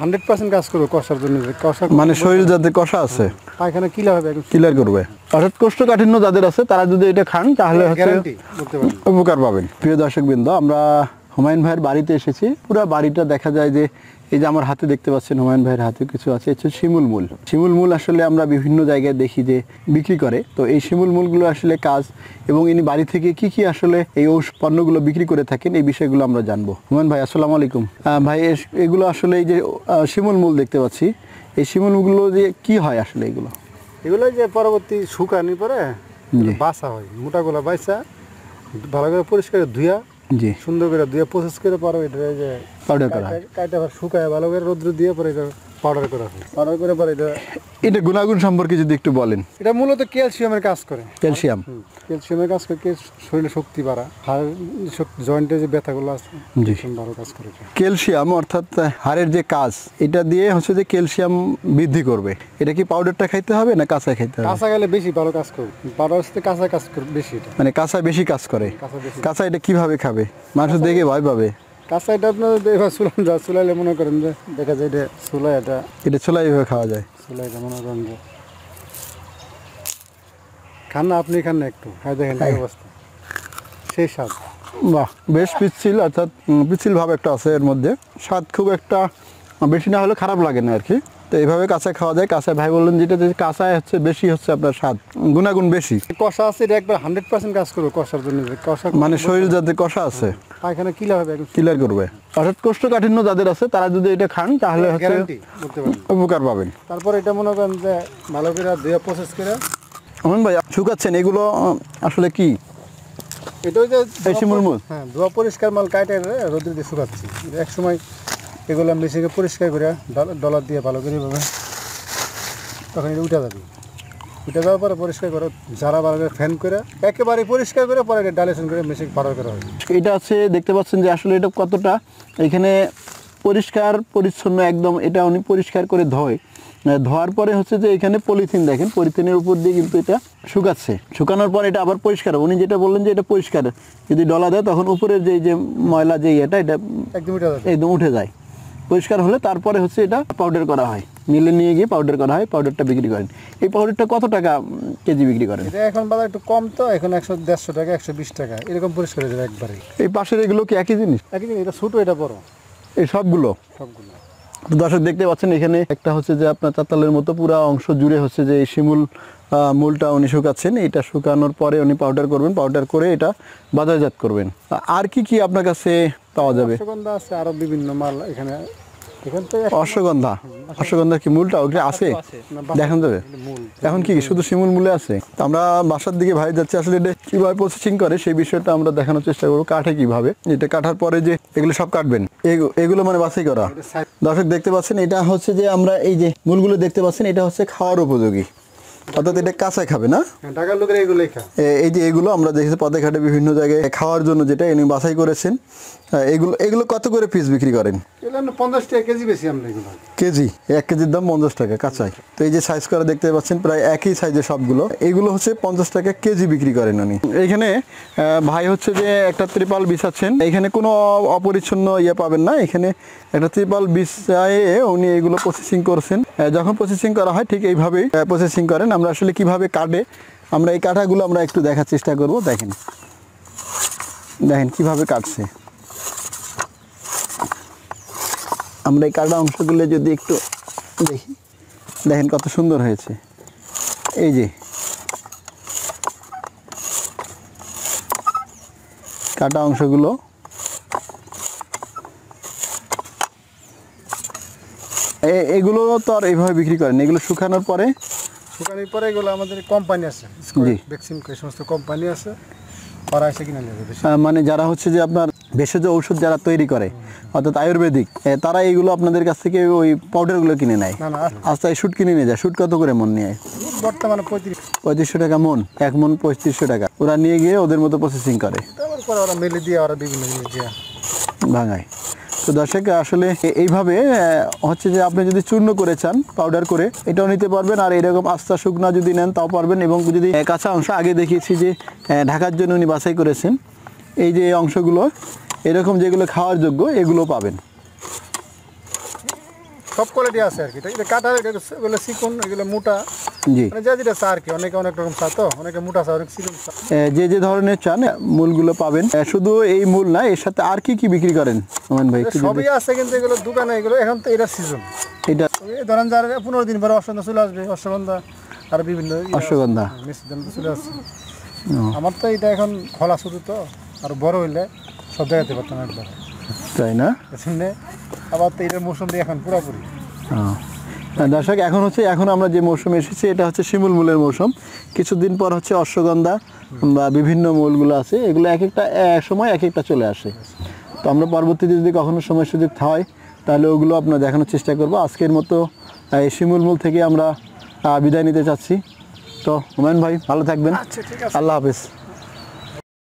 hundred percent কাজ কষা মানে শরীর যাতে কষা আছে পায়খানা হবে কিলার করবে অর্থাৎ কোষ্ঠকাঠিন্য যাদের আছে তারা যদি এটা খান তাহলে উপকার পাবেন প্রিয় দর্শক বৃন্দ আমরা হুমায়ুন ভাইয়ের বাড়িতে এসেছি পুরো বাড়িটা দেখা যায় যে এই যে আমার হাতে দেখতে পাচ্ছেন হুমায়ুন ভাইয়ের হাতে কিছু আছে হচ্ছে শিমুল মূল শিমুল মূল আসলে আমরা বিভিন্ন জায়গায় দেখি যে বিক্রি করে তো এই শিমুল মূলগুলো আসলে কাজ এবং ইনি বাড়ি থেকে কি কি আসলে এই ঔষধ পণ্যগুলো বিক্রি করে থাকেন এই বিষয়গুলো আমরা জানবো হুমায়ুন ভাই আসসালামু আলাইকুম ভাই এগুলো আসলে এই যে শিমুল মূল দেখতে পাচ্ছি এই শিমুল মূলগুলো যে কি হয় আসলে এগুলো এগুলো যে পরবর্তী শুকানি পরে বাসা হয় মোটাগুলো বাইসা ভালো করে পরিষ্কার ধুয়া জি সুন্দর করে দুয়ে প্রসেস করে পারো এটা যে পাউডার করা হয় শুকায় ভালো করে রোদ্র দিয়ে পরে পাউডার করা হয় পাউডার করে পরে এটা গুণাগুণ সম্পর্কে যদি একটু বলেন এটা মূলত ক্যালসিয়ামের কাজ করে ক্যালসিয়াম ক্যালসিয়ামের কাজ করে শরীরে শক্তি বাড়া হাড়ের জয়েন্টে যে ব্যথাগুলো আছে ভালো কাজ করে ক্যালসিয়াম অর্থাৎ হাড়ের যে কাজ এটা দিয়ে হচ্ছে যে ক্যালসিয়াম বৃদ্ধি করবে এটা কি পাউডারটা খাইতে হবে না কাঁচা খাইতে হবে কাঁচা খেলে বেশি ভালো কাজ করবে পাউডার সাথে কাঁচা কাজ করবে বেশি মানে কাঁচা বেশি কাজ করে কাঁচা এটা কিভাবে খাবে মানুষ দেখে ভয় পাবে কাঁচাইটা আপনার এইভাবে চুলান যা চুলাইলে মনে করেন যে দেখা যায় এটা চুলাই এটা এটা চুলাই এইভাবে খাওয়া যায় চুলাইটা মনে করেন যে খান না আপনি খান না একটু হ্যাঁ দেখেন এই অবস্থা সেই স্বাদ বাহ বেশ পিচ্ছিল অর্থাৎ পিচ্ছিল ভাব একটা আছে এর মধ্যে স্বাদ খুব একটা বেশি না হলে খারাপ লাগে না আর কি তো এইভাবে কাঁচা খাওয়া যায় কাঁচা ভাই বললেন যেটা যে কাঁচায় হচ্ছে বেশি হচ্ছে আপনার স্বাদ গুণাগুণ বেশি কষা আছে এটা একবার হান্ড্রেড পার্সেন্ট কাজ করবে কষার জন্য কষা মানে শরীর যাতে কষা আছে পায়খানা কিলার হবে কিলার করবে অর্থাৎ কোষ্ঠকাঠিন্য যাদের আছে তারা যদি এটা খান তাহলে হচ্ছে উপকার পাবেন তারপর এটা মনে করেন যে ভালো করে দুয়া প্রসেস করে অমন ভাই শুকাচ্ছেন এগুলো আসলে কি এটা ওই যে হ্যাঁ ধোয়া পরিষ্কার মাল কাটে রোদ্রে দিয়ে শুকাচ্ছি এক সময় এগুলো আমি লিচিকে পরিষ্কার করে ডলার দিয়ে ভালো করে এভাবে তখন এটা উঠে যাবে উঠে যাওয়ার পরে পরিষ্কার করে যারা ভালো করে ফ্যান করে একেবারে পরিষ্কার করে পরে এটা ডালেশন করে মেশিন ভালো করা হয় এটা আছে দেখতে পাচ্ছেন যে আসলে এটা কতটা এখানে পরিষ্কার পরিচ্ছন্ন একদম এটা উনি পরিষ্কার করে ধয় ধোয়ার পরে হচ্ছে যে এখানে পলিথিন দেখেন পলিথিনের উপর দিয়ে কিন্তু এটা শুকাচ্ছে শুকানোর পর এটা আবার পরিষ্কার উনি যেটা বললেন যে এটা পরিষ্কার যদি ডলা দেয় তখন উপরের যে যে ময়লা যে ইয়েটা এটা একদম একদম উঠে যায় পরিষ্কার হলে তারপরে হচ্ছে এটা পাউডার করা হয় মিলে নিয়ে গিয়ে পাউডার করা হয় পাউডারটা বিক্রি করেন এই পাউডারটা কত টাকা কেজি বিক্রি করেন এটা এখন বাজার একটু কম তো এখন একশো দেড়শো টাকা একশো বিশ টাকা এরকম পরিষ্কার হয়ে যাবে একবারে এই পাশের এগুলো কি একই জিনিস একই জিনিস এটা ছোটো এটা বড় এই সবগুলো সবগুলো দর্শক দেখতে পাচ্ছেন এখানে একটা হচ্ছে যে আপনার চাতালের মতো পুরো অংশ জুড়ে হচ্ছে যে এই শিমুল মূলটা উনি শুকাচ্ছেন এটা শুকানোর পরে উনি পাউডার করবেন পাউডার করে এটা বাজারজাত করবেন আর কি কি আপনার কাছে পাওয়া যাবে অশ্বগন্ধা আছে আরও বিভিন্ন মাল এখানে অশ্বগন্ধা অশ্বগন্ধার কি মূলটা ওগুলো হ্যাঁ, আছে দেখান যাবে এখন কি শুধু শিমুল মূলে আছে আমরা বাসার দিকে ভাই যাচ্ছি আসলে এটা কীভাবে প্রসেসিং করে সেই বিষয়টা আমরা দেখানোর চেষ্টা করবো কাঠে কিভাবে এটা কাটার পরে যে এগুলো সব কাটবেন এগুলো মানে বাছাই করা দর্শক দেখতে পাচ্ছেন এটা হচ্ছে যে আমরা এই যে মূলগুলো দেখতে পাচ্ছেন এটা হচ্ছে খাওয়ার উপযোগী অর্থাৎ এটা কাঁচা খাবে না হ্যাঁ, লোকের এগুলোই খায় এই যে এগুলো আমরা দেখেছি ঘাটে বিভিন্ন জায়গায় খাওয়ার জন্য যেটা এনে বাছাই করেছেন এগুলো এগুলো কত করে পিস বিক্রি করেন পঞ্চাশ টাকা কেজি বেশি আমরা কেজি এক কেজির দাম পঞ্চাশ টাকা কাঁচাই তো এই যে সাইজ দেখতে পাচ্ছেন প্রায় একই সাইজে সবগুলো এগুলো হচ্ছে পঞ্চাশ টাকা কেজি বিক্রি করেন উনি এখানে ভাই হচ্ছে যে একটা ত্রিপাল বিছাচ্ছেন এখানে কোনো অপরিচ্ছন্ন ইয়ে পাবেন না এখানে একটা ত্রিপাল বিছায়ে উনি এগুলো প্রসেসিং করছেন যখন প্রসেসিং করা হয় ঠিক এইভাবেই প্রসেসিং করেন আমরা আসলে কিভাবে কাটে আমরা এই কাঁঠাগুলো আমরা একটু দেখার চেষ্টা করব দেখেন দেখেন কিভাবে কাটছে আমরা এই কাটা অংশগুলো যদি একটু দেখি দেখেন কত সুন্দর হয়েছে এই যে কাটা অংশগুলো এগুলো তো আর এইভাবে বিক্রি করেন এগুলো শুকানোর পরে শুকানোর পরে এগুলো আমাদের কোম্পানি আছে ভ্যাকসিন ভ্যাকসিন সমস্ত কোম্পানি আছে ওরা আছে কিনা মানে যারা হচ্ছে যে আপনার ভেষজ ঔষধ যারা তৈরি করে অর্থাৎ আয়ুর্বেদিক তারা এইগুলো আপনাদের কাছ থেকে ওই পাউডারগুলো কিনে নেয় আস্তে শুট কিনে নিয়ে যায় শুট কত করে মন নিয়ে বর্তমানে পঁয়ত্রিশশো টাকা মন এক মন পঁয়ত্রিশশো টাকা ওরা নিয়ে গিয়ে ওদের মতো প্রসেসিং করে তারপর ওরা মেলে দিয়ে ওরা বিভিন্ন জিনিস দিয়ে ভাঙায় তো দর্শক আসলে এইভাবে হচ্ছে যে আপনি যদি চূর্ণ করে চান পাউডার করে এটাও নিতে পারবেন আর এরকম আস্তা শুকনা যদি নেন তাও পারবেন এবং যদি কাঁচা অংশ আগে দেখিয়েছি যে ঢাকার জন্য উনি বাছাই করেছেন এই যে অংশগুলো এরকম যেগুলো খাওয়ার যোগ্য এগুলো পাবেন সব কোয়ালিটি আছে আর কি কাটা এগুলো চিকন এগুলো মোটা মানে যে অনেক রকম সার তো অনেকে মোটা যে যে ধরনের চান মূলগুলো পাবেন শুধু এই মূল না এর সাথে আর কি কি বিক্রি করেন ভাই সবই আছে কিন্তু এগুলো দোকানে এগুলো এখন তো এটা সিজন এটা ধরেন যার পনেরো দিন পরে অশ্বন্ধা চলে আসবে অশ্বগন্ধা আর বিভিন্ন ইয়ে অশ্বগন্ধা হ্যাঁ, চলে আসছে আমার তো এটা এখন খোলা শুধু তো আর বড় হইলে সব দেখাতে পারতাম একবার তাই না আবার তো এটার মৌসুমটা এখন পুরোপুরি হ্যাঁ হ্যাঁ, দর্শক এখন হচ্ছে এখন আমরা যে মৌসুমে এসেছি এটা হচ্ছে শিমুল মূলের মৌসুম কিছুদিন পর হচ্ছে অশ্বগন্ধা বা বিভিন্ন মূলগুলো আছে এগুলো এক একটা সময় এক একটা চলে আসে তো আমরা পরবর্তীতে যদি কখনো সময় সুযোগ হয় তাহলে ওগুলো আপনার দেখানোর চেষ্টা করব আজকের মতো এই শিমুল মূল থেকে আমরা বিদায় নিতে চাচ্ছি তো হুমায়ুন ভাই ভালো থাকবেন আচ্ছা, আল্লাহ হাফিজ